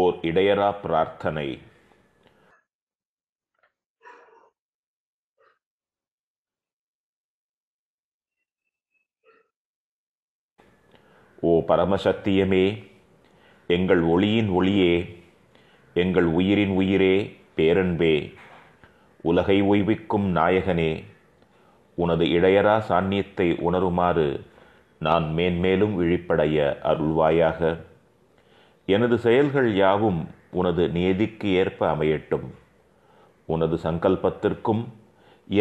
ஓர் இடையரா பிரார்த்தனை ஓ பரமசத்தியமே எங்கள் ஒளியின் ஒளியே எங்கள் உயிரின் உயிரே பேரன்பே உலகை ஓய்விக்கும் நாயகனே உனது இடையரா சாண்ணியத்தை உணருமாறு நான் மேன்மேலும் விழிப்படைய அருள்வாயாக எனது செயல்கள் யாவும் உனது நியதிக்கு ஏற்ப அமையட்டும் உனது சங்கல்பத்திற்கும்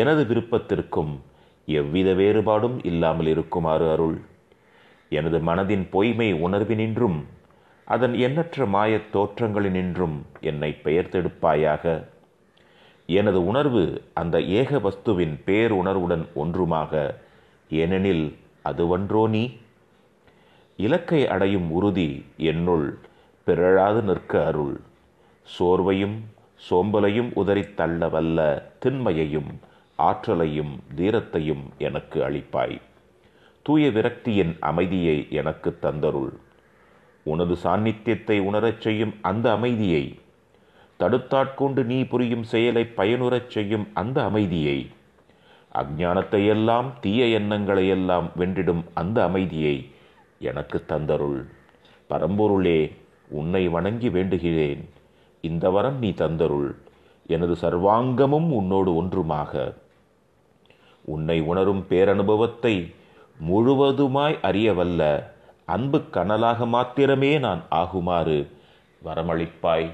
எனது விருப்பத்திற்கும் எவ்வித வேறுபாடும் இல்லாமல் இருக்குமாறு அருள் எனது மனதின் பொய்மை உணர்வினின்றும் அதன் எண்ணற்ற மாயத் தோற்றங்களினின்றும் என்னை பெயர்த்தெடுப்பாயாக எனது உணர்வு அந்த ஏக வஸ்துவின் பேருணர்வுடன் ஒன்றுமாக ஏனெனில் அதுவன்றோ நீ இலக்கை அடையும் உறுதி என்னுள் பிறழாது நிற்க அருள் சோர்வையும் சோம்பலையும் உதறி தள்ள வல்ல திண்மையையும் ஆற்றலையும் தீரத்தையும் எனக்கு அளிப்பாய் தூய விரக்தியின் அமைதியை எனக்கு தந்தருள் உனது சாநித்தியத்தை உணரச் செய்யும் அந்த அமைதியை தடுத்தாட்கொண்டு நீ புரியும் செயலை பயனுறச் செய்யும் அந்த அமைதியை அஜானத்தை எல்லாம் தீய எண்ணங்களை எல்லாம் வென்றிடும் அந்த அமைதியை எனக்கு தந்தருள் பரம்பொருளே உன்னை வணங்கி வேண்டுகிறேன் இந்த வரம் நீ தந்தருள் எனது சர்வாங்கமும் உன்னோடு ஒன்றுமாக உன்னை உணரும் பேரனுபவத்தை முழுவதுமாய் அறியவல்ல அன்பு கனலாக மாத்திரமே நான் ஆகுமாறு வரமளிப்பாய்